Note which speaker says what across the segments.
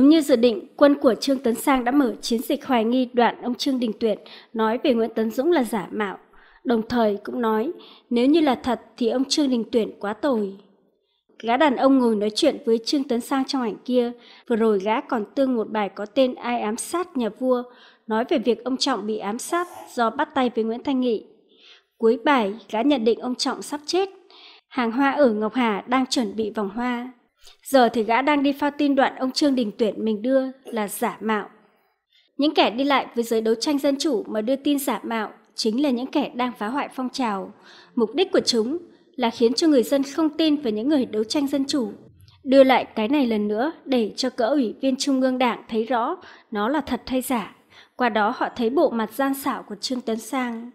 Speaker 1: Đúng như dự định, quân của Trương Tấn Sang đã mở chiến dịch hoài nghi đoạn ông Trương Đình Tuyệt nói về Nguyễn Tấn Dũng là giả mạo. Đồng thời cũng nói, nếu như là thật thì ông Trương Đình Tuyển quá tồi. Gã đàn ông ngồi nói chuyện với Trương Tấn Sang trong ảnh kia, vừa rồi gã còn tương một bài có tên Ai ám sát nhà vua, nói về việc ông Trọng bị ám sát do bắt tay với Nguyễn Thanh Nghị. Cuối bài, gã nhận định ông Trọng sắp chết. Hàng hoa ở Ngọc Hà đang chuẩn bị vòng hoa. Giờ thì gã đang đi phao tin đoạn ông Trương Đình Tuyển mình đưa là giả mạo. Những kẻ đi lại với giới đấu tranh dân chủ mà đưa tin giả mạo chính là những kẻ đang phá hoại phong trào. Mục đích của chúng là khiến cho người dân không tin về những người đấu tranh dân chủ. Đưa lại cái này lần nữa để cho cỡ ủy viên Trung ương Đảng thấy rõ nó là thật hay giả. Qua đó họ thấy bộ mặt gian xảo của Trương Tấn Sang.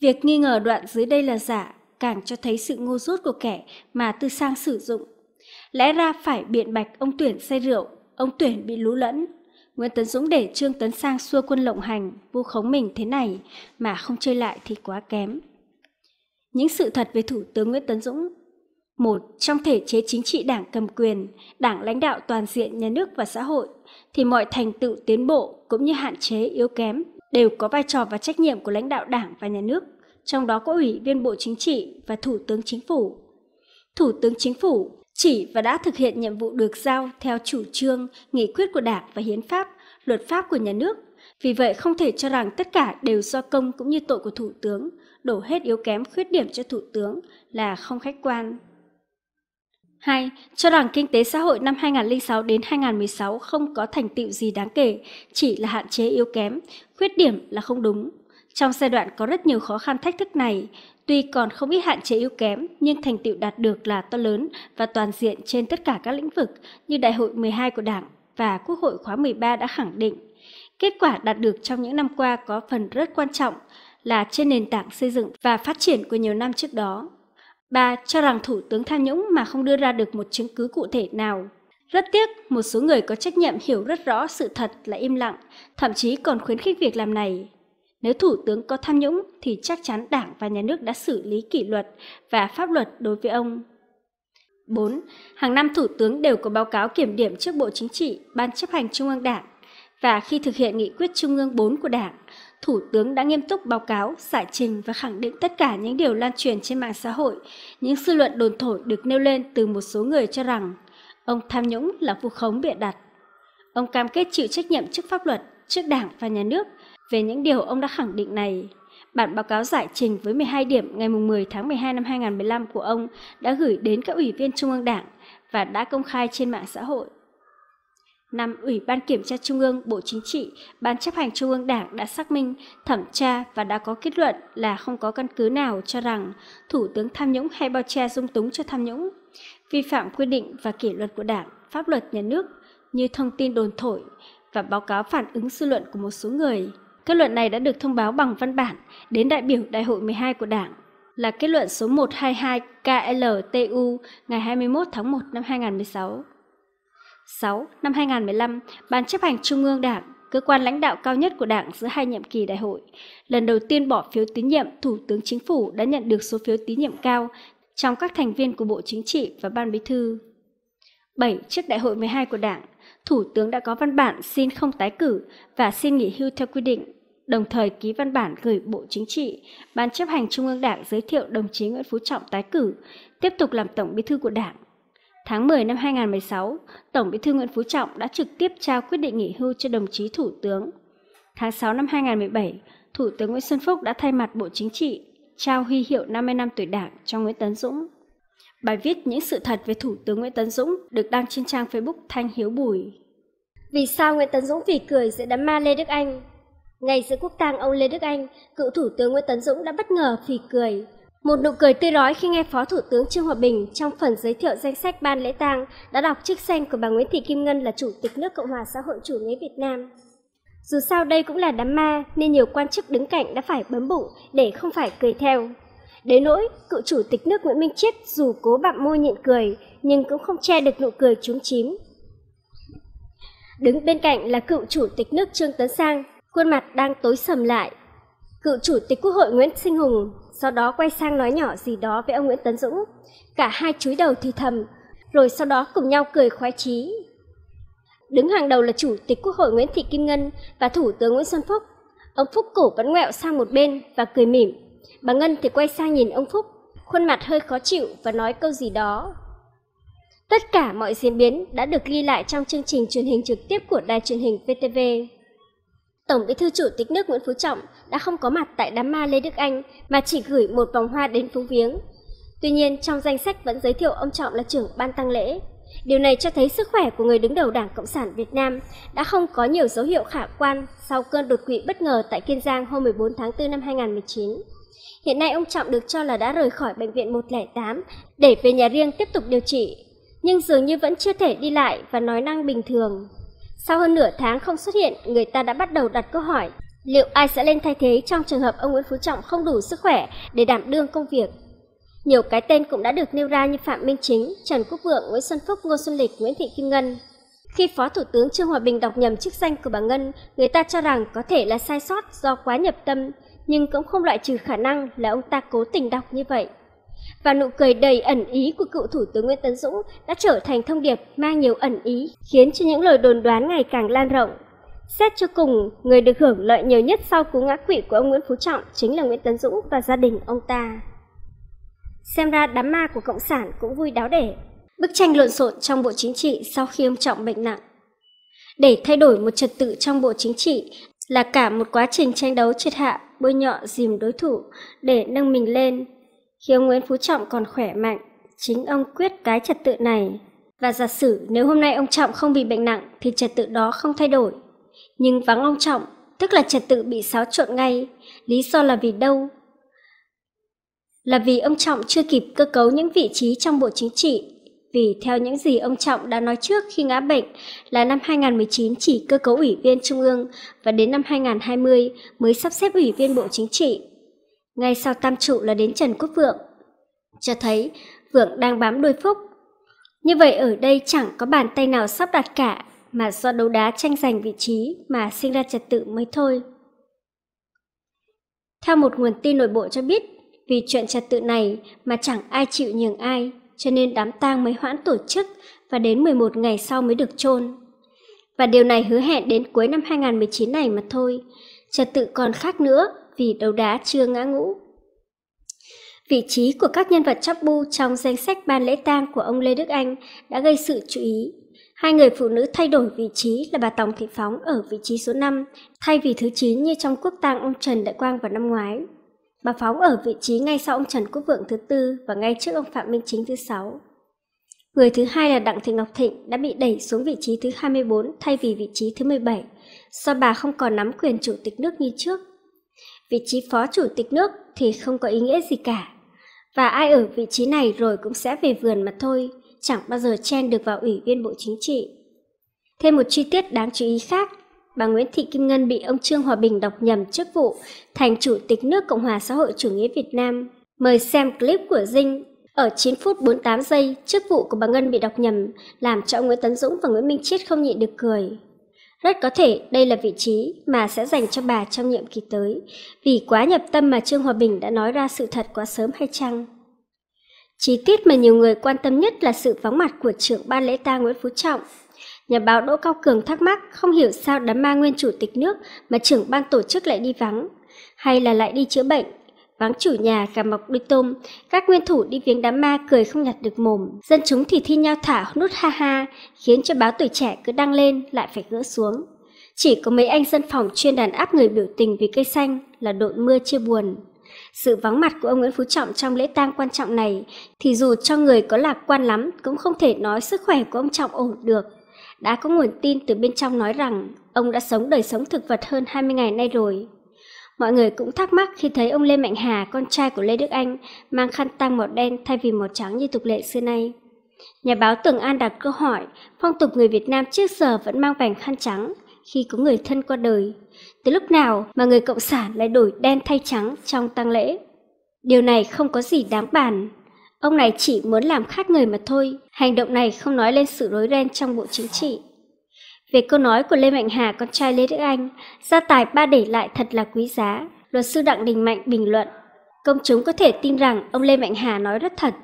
Speaker 1: Việc nghi ngờ đoạn dưới đây là giả càng cho thấy sự ngu dốt của kẻ mà Tư Sang sử dụng Lẽ ra phải biện bạch ông Tuyển say rượu, ông Tuyển bị lú lẫn. Nguyễn Tấn Dũng để Trương Tấn Sang xua quân lộng hành, vu khống mình thế này mà không chơi lại thì quá kém. Những sự thật về Thủ tướng Nguyễn Tấn Dũng một Trong thể chế chính trị đảng cầm quyền, đảng lãnh đạo toàn diện nhà nước và xã hội, thì mọi thành tựu tiến bộ cũng như hạn chế yếu kém đều có vai trò và trách nhiệm của lãnh đạo đảng và nhà nước, trong đó có Ủy viên Bộ Chính trị và Thủ tướng Chính phủ. Thủ tướng Chính phủ chỉ và đã thực hiện nhiệm vụ được giao theo chủ trương, nghị quyết của Đảng và hiến pháp, luật pháp của nhà nước. Vì vậy không thể cho rằng tất cả đều do công cũng như tội của thủ tướng, đổ hết yếu kém khuyết điểm cho thủ tướng là không khách quan. 2. Cho rằng kinh tế xã hội năm 2006 đến 2016 không có thành tựu gì đáng kể, chỉ là hạn chế yếu kém, khuyết điểm là không đúng. Trong giai đoạn có rất nhiều khó khăn thách thức này, Tuy còn không ít hạn chế yếu kém, nhưng thành tựu đạt được là to lớn và toàn diện trên tất cả các lĩnh vực như Đại hội 12 của Đảng và Quốc hội khóa 13 đã khẳng định. Kết quả đạt được trong những năm qua có phần rất quan trọng là trên nền tảng xây dựng và phát triển của nhiều năm trước đó. Bà cho rằng Thủ tướng tham nhũng mà không đưa ra được một chứng cứ cụ thể nào. Rất tiếc, một số người có trách nhiệm hiểu rất rõ sự thật là im lặng, thậm chí còn khuyến khích việc làm này. Nếu Thủ tướng có tham nhũng thì chắc chắn Đảng và Nhà nước đã xử lý kỷ luật và pháp luật đối với ông. 4. Hàng năm Thủ tướng đều có báo cáo kiểm điểm trước Bộ Chính trị, Ban chấp hành Trung ương Đảng. Và khi thực hiện nghị quyết Trung ương 4 của Đảng, Thủ tướng đã nghiêm túc báo cáo, giải trình và khẳng định tất cả những điều lan truyền trên mạng xã hội, những sư luận đồn thổi được nêu lên từ một số người cho rằng ông tham nhũng là vu khống bịa đặt. Ông cam kết chịu trách nhiệm trước pháp luật, trước đảng và nhà nước về những điều ông đã khẳng định này, bản báo cáo giải trình với 12 điểm ngày 10 tháng 12 năm 2015 của ông đã gửi đến các ủy viên Trung ương Đảng và đã công khai trên mạng xã hội. Năm Ủy ban Kiểm tra Trung ương Bộ Chính trị, Ban chấp hành Trung ương Đảng đã xác minh, thẩm tra và đã có kết luận là không có căn cứ nào cho rằng Thủ tướng tham nhũng hay bao che dung túng cho tham nhũng, vi phạm quy định và kỷ luật của Đảng, pháp luật nhà nước như thông tin đồn thổi và báo cáo phản ứng dư luận của một số người Kết luận này đã được thông báo bằng văn bản đến đại biểu Đại hội 12 của Đảng là kết luận số 122 KLTU ngày 21 tháng 1 năm 2016. 6. Năm 2015, Ban chấp hành Trung ương Đảng, cơ quan lãnh đạo cao nhất của Đảng giữa hai nhiệm kỳ đại hội, lần đầu tiên bỏ phiếu tín nhiệm Thủ tướng Chính phủ đã nhận được số phiếu tín nhiệm cao trong các thành viên của Bộ Chính trị và Ban Bí thư. 7. Trước đại hội 12 của Đảng, Thủ tướng đã có văn bản xin không tái cử và xin nghỉ hưu theo quy định, đồng thời ký văn bản gửi Bộ Chính trị, Ban chấp hành Trung ương Đảng giới thiệu đồng chí Nguyễn Phú Trọng tái cử, tiếp tục làm Tổng bí thư của Đảng. Tháng 10 năm 2016, Tổng bí thư Nguyễn Phú Trọng đã trực tiếp trao quyết định nghỉ hưu cho đồng chí Thủ tướng. Tháng 6 năm 2017, Thủ tướng Nguyễn Xuân Phúc đã thay mặt Bộ Chính trị trao huy hiệu 50 năm tuổi Đảng cho Nguyễn Tấn Dũng. Bài viết Những sự thật về Thủ tướng Nguyễn Tấn Dũng được đăng trên trang Facebook Thanh Hiếu Bùi. Vì sao Nguyễn Tấn Dũng vì cười giữa đám ma Lê Đức Anh? ngày giữa quốc tang ông Lê Đức Anh, cựu Thủ tướng Nguyễn Tấn Dũng đã bất ngờ phì cười. Một nụ cười tươi rói khi nghe Phó Thủ tướng Trương Hòa Bình trong phần giới thiệu danh sách ban lễ tang đã đọc chức danh của bà Nguyễn Thị Kim Ngân là Chủ tịch nước Cộng hòa xã hội chủ nghĩa Việt Nam. Dù sao đây cũng là đám ma nên nhiều quan chức đứng cạnh đã phải bấm bụng để không phải cười theo. Đến nỗi, cựu chủ tịch nước Nguyễn Minh Chiết dù cố bặm môi nhịn cười nhưng cũng không che được nụ cười trúng chím. Đứng bên cạnh là cựu chủ tịch nước Trương Tấn Sang, khuôn mặt đang tối sầm lại. Cựu chủ tịch Quốc hội Nguyễn Sinh Hùng sau đó quay sang nói nhỏ gì đó với ông Nguyễn Tấn Dũng. Cả hai chúi đầu thì thầm, rồi sau đó cùng nhau cười khoái chí. Đứng hàng đầu là chủ tịch Quốc hội Nguyễn Thị Kim Ngân và thủ tướng Nguyễn Xuân Phúc. Ông Phúc cổ vẫn ngoẹo sang một bên và cười mỉm. Bà Ngân thì quay sang nhìn ông Phúc, khuôn mặt hơi khó chịu và nói câu gì đó Tất cả mọi diễn biến đã được ghi lại trong chương trình truyền hình trực tiếp của đài truyền hình VTV. Tổng Bí thư Chủ tịch nước Nguyễn Phú Trọng đã không có mặt tại đám ma Lê Đức Anh mà chỉ gửi một vòng hoa đến phúng viếng. Tuy nhiên, trong danh sách vẫn giới thiệu ông Trọng là trưởng ban tăng lễ. Điều này cho thấy sức khỏe của người đứng đầu Đảng Cộng sản Việt Nam đã không có nhiều dấu hiệu khả quan sau cơn đột quỵ bất ngờ tại Kiên Giang hôm 14 tháng 4 năm 2019. Hiện nay ông Trọng được cho là đã rời khỏi bệnh viện 108 để về nhà riêng tiếp tục điều trị nhưng dường như vẫn chưa thể đi lại và nói năng bình thường. Sau hơn nửa tháng không xuất hiện, người ta đã bắt đầu đặt câu hỏi liệu ai sẽ lên thay thế trong trường hợp ông Nguyễn Phú Trọng không đủ sức khỏe để đảm đương công việc. Nhiều cái tên cũng đã được nêu ra như Phạm Minh Chính, Trần Quốc Vượng, Nguyễn Xuân Phúc, Ngô Xuân Lịch, Nguyễn Thị Kim Ngân. Khi Phó Thủ tướng Trương Hòa Bình đọc nhầm chức danh của bà Ngân, người ta cho rằng có thể là sai sót do quá nhập tâm, nhưng cũng không loại trừ khả năng là ông ta cố tình đọc như vậy. Và nụ cười đầy ẩn ý của cựu Thủ tướng Nguyễn Tấn Dũng đã trở thành thông điệp mang nhiều ẩn ý, khiến cho những lời đồn đoán ngày càng lan rộng. Xét cho cùng, người được hưởng lợi nhiều nhất sau cú ngã quỵ của ông Nguyễn Phú Trọng chính là Nguyễn Tấn Dũng và gia đình ông ta. Xem ra đám ma của Cộng sản cũng vui đáo để. Bức tranh lộn xộn trong Bộ Chính trị sau khi ông Trọng bệnh nặng. Để thay đổi một trật tự trong Bộ Chính trị là cả một quá trình tranh đấu triệt hạ, bôi nhọ dìm đối thủ để nâng mình lên, khi ông Nguyễn Phú Trọng còn khỏe mạnh, chính ông quyết cái trật tự này. Và giả sử nếu hôm nay ông Trọng không bị bệnh nặng thì trật tự đó không thay đổi. Nhưng vắng ông Trọng, tức là trật tự bị xáo trộn ngay, lý do là vì đâu? Là vì ông Trọng chưa kịp cơ cấu những vị trí trong Bộ Chính trị, vì theo những gì ông Trọng đã nói trước khi ngã bệnh là năm 2019 chỉ cơ cấu ủy viên Trung ương và đến năm 2020 mới sắp xếp ủy viên Bộ Chính trị ngay sau tam trụ là đến Trần Quốc Vượng. Cho thấy Vượng đang bám đuôi Phúc. Như vậy ở đây chẳng có bàn tay nào sắp đặt cả, mà do đấu đá tranh giành vị trí mà sinh ra trật tự mới thôi. Theo một nguồn tin nội bộ cho biết, vì chuyện trật tự này mà chẳng ai chịu nhường ai, cho nên đám tang mới hoãn tổ chức và đến 11 ngày sau mới được chôn. Và điều này hứa hẹn đến cuối năm 2019 này mà thôi. Trật tự còn khác nữa vì đấu đá chưa ngã ngũ. Vị trí của các nhân vật chóc bu trong danh sách ban lễ tang của ông Lê Đức Anh đã gây sự chú ý. Hai người phụ nữ thay đổi vị trí là bà Tòng Thị Phóng ở vị trí số 5, thay vì thứ 9 như trong quốc tang ông Trần Đại Quang vào năm ngoái. Bà Phóng ở vị trí ngay sau ông Trần Quốc Vượng thứ tư và ngay trước ông Phạm Minh Chính thứ sáu. Người thứ hai là Đặng Thị Ngọc Thịnh đã bị đẩy xuống vị trí thứ 24 thay vì vị trí thứ 17, do bà không còn nắm quyền chủ tịch nước như trước vị trí phó chủ tịch nước thì không có ý nghĩa gì cả. Và ai ở vị trí này rồi cũng sẽ về vườn mà thôi, chẳng bao giờ chen được vào ủy viên Bộ Chính trị. Thêm một chi tiết đáng chú ý khác, bà Nguyễn Thị Kim Ngân bị ông Trương Hòa Bình đọc nhầm chức vụ thành Chủ tịch nước Cộng hòa xã hội chủ nghĩa Việt Nam. Mời xem clip của Dinh. Ở 9 phút 48 giây, chức vụ của bà Ngân bị đọc nhầm, làm cho ông Nguyễn Tấn Dũng và Nguyễn Minh Chiết không nhịn được cười. Rất có thể đây là vị trí mà sẽ dành cho bà trong nhiệm kỳ tới, vì quá nhập tâm mà Trương Hòa Bình đã nói ra sự thật quá sớm hay chăng? Chi tiết mà nhiều người quan tâm nhất là sự vắng mặt của trưởng ban lễ tang Nguyễn Phú Trọng. Nhà báo Đỗ Cao Cường thắc mắc không hiểu sao đám ma nguyên chủ tịch nước mà trưởng ban tổ chức lại đi vắng, hay là lại đi chữa bệnh vắng chủ nhà gà mọc đuôi tôm, các nguyên thủ đi viếng đám ma cười không nhặt được mồm. Dân chúng thì thi nhau thả nút ha ha, khiến cho báo tuổi trẻ cứ đăng lên lại phải gỡ xuống. Chỉ có mấy anh dân phòng chuyên đàn áp người biểu tình vì cây xanh là đội mưa chia buồn. Sự vắng mặt của ông Nguyễn Phú Trọng trong lễ tang quan trọng này thì dù cho người có lạc quan lắm cũng không thể nói sức khỏe của ông Trọng ổn được. Đã có nguồn tin từ bên trong nói rằng ông đã sống đời sống thực vật hơn 20 ngày nay rồi. Mọi người cũng thắc mắc khi thấy ông Lê Mạnh Hà, con trai của Lê Đức Anh, mang khăn tang màu đen thay vì màu trắng như tục lệ xưa nay. Nhà báo Tường An đặt câu hỏi, phong tục người Việt Nam trước giờ vẫn mang vành khăn trắng khi có người thân qua đời. Từ lúc nào mà người Cộng sản lại đổi đen thay trắng trong tang lễ? Điều này không có gì đáng bàn. Ông này chỉ muốn làm khác người mà thôi. Hành động này không nói lên sự rối ren trong bộ chính trị. Về câu nói của Lê Mạnh Hà, con trai Lê Đức Anh, gia tài ba để lại thật là quý giá. Luật sư Đặng Đình Mạnh bình luận, công chúng có thể tin rằng ông Lê Mạnh Hà nói rất thật.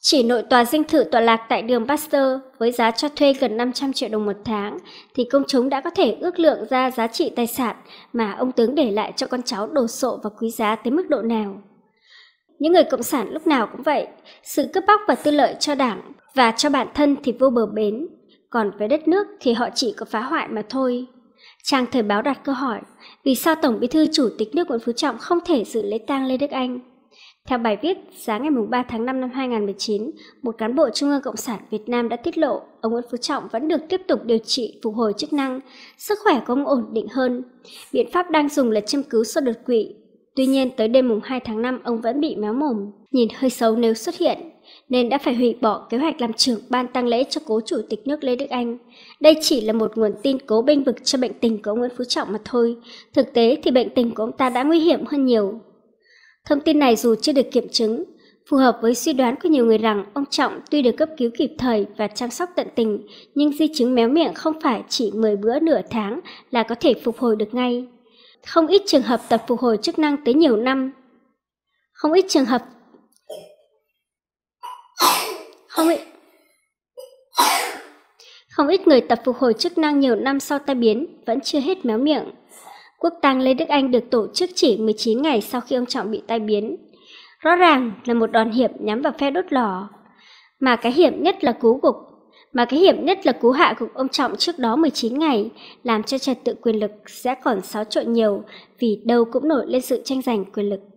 Speaker 1: Chỉ nội tòa dinh thự tọa lạc tại đường Pasteur với giá cho thuê gần 500 triệu đồng một tháng thì công chúng đã có thể ước lượng ra giá trị tài sản mà ông tướng để lại cho con cháu đồ sộ và quý giá tới mức độ nào. Những người cộng sản lúc nào cũng vậy, sự cướp bóc và tư lợi cho đảng và cho bản thân thì vô bờ bến, còn với đất nước thì họ chỉ có phá hoại mà thôi. Trang thời báo đặt câu hỏi, vì sao Tổng Bí thư Chủ tịch nước Nguyễn Phú Trọng không thể dự lễ tang Lê Đức Anh? Theo bài viết, sáng ngày 3 tháng 5 năm 2019, một cán bộ Trung ương Cộng sản Việt Nam đã tiết lộ ông Nguyễn Phú Trọng vẫn được tiếp tục điều trị phục hồi chức năng, sức khỏe có ông ổn định hơn. Biện pháp đang dùng là châm cứu sau đột quỵ. Tuy nhiên, tới đêm mùng 2 tháng 5, ông vẫn bị méo mồm, nhìn hơi xấu nếu xuất hiện nên đã phải hủy bỏ kế hoạch làm trưởng ban tăng lễ cho cố chủ tịch nước Lê Đức Anh. Đây chỉ là một nguồn tin cố bênh vực cho bệnh tình của ông Nguyễn Phú Trọng mà thôi. Thực tế thì bệnh tình của ông ta đã nguy hiểm hơn nhiều. Thông tin này dù chưa được kiểm chứng, phù hợp với suy đoán của nhiều người rằng ông Trọng tuy được cấp cứu kịp thời và chăm sóc tận tình, nhưng di chứng méo miệng không phải chỉ 10 bữa nửa tháng là có thể phục hồi được ngay. Không ít trường hợp tập phục hồi chức năng tới nhiều năm. Không ít trường hợp không ít Không ít người tập phục hồi chức năng nhiều năm sau tai biến vẫn chưa hết méo miệng. Quốc tang Lê Đức Anh được tổ chức chỉ 19 ngày sau khi ông Trọng bị tai biến. Rõ ràng là một đòn hiểm nhắm vào phe đốt lò. Mà cái hiểm nhất là cú gục mà cái hiểm nhất là cú hạ gục ông Trọng trước đó 19 ngày, làm cho trật tự quyền lực sẽ còn xáo trộn nhiều vì đâu cũng nổi lên sự tranh giành quyền lực.